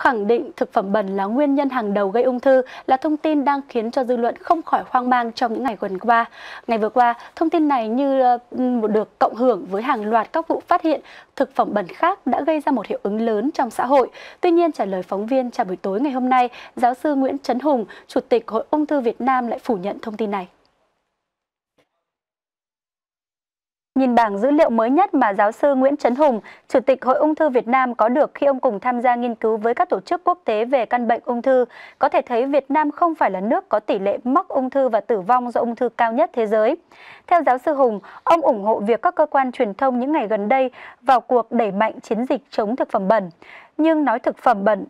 khẳng định thực phẩm bẩn là nguyên nhân hàng đầu gây ung thư là thông tin đang khiến cho dư luận không khỏi hoang mang trong những ngày gần qua. Ngày vừa qua, thông tin này như được cộng hưởng với hàng loạt các vụ phát hiện thực phẩm bẩn khác đã gây ra một hiệu ứng lớn trong xã hội. Tuy nhiên, trả lời phóng viên chào buổi tối ngày hôm nay, giáo sư Nguyễn Trấn Hùng, Chủ tịch Hội ung thư Việt Nam lại phủ nhận thông tin này. Nhìn bảng dữ liệu mới nhất mà giáo sư Nguyễn Trấn Hùng, Chủ tịch Hội ung thư Việt Nam có được khi ông cùng tham gia nghiên cứu với các tổ chức quốc tế về căn bệnh ung thư, có thể thấy Việt Nam không phải là nước có tỷ lệ mắc ung thư và tử vong do ung thư cao nhất thế giới. Theo giáo sư Hùng, ông ủng hộ việc các cơ quan truyền thông những ngày gần đây vào cuộc đẩy mạnh chiến dịch chống thực phẩm bẩn. Nhưng nói thực phẩm bẩn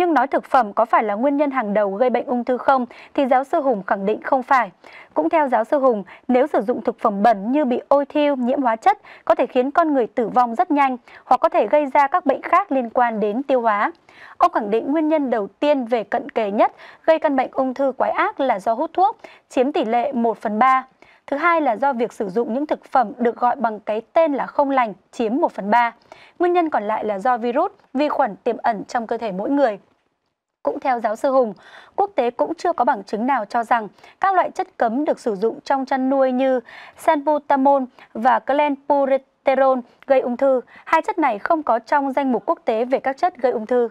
nhưng nói thực phẩm có phải là nguyên nhân hàng đầu gây bệnh ung thư không thì giáo sư Hùng khẳng định không phải. Cũng theo giáo sư Hùng, nếu sử dụng thực phẩm bẩn như bị ôi thiêu, nhiễm hóa chất có thể khiến con người tử vong rất nhanh hoặc có thể gây ra các bệnh khác liên quan đến tiêu hóa. Ông khẳng định nguyên nhân đầu tiên về cận kề nhất gây căn bệnh ung thư quái ác là do hút thuốc, chiếm tỷ lệ 1 phần 3. Thứ hai là do việc sử dụng những thực phẩm được gọi bằng cái tên là không lành chiếm 1 phần 3. Nguyên nhân còn lại là do virus, vi khuẩn tiềm ẩn trong cơ thể mỗi người. Cũng theo giáo sư Hùng, quốc tế cũng chưa có bằng chứng nào cho rằng các loại chất cấm được sử dụng trong chăn nuôi như senbutamol và clenbuterol gây ung thư. Hai chất này không có trong danh mục quốc tế về các chất gây ung thư.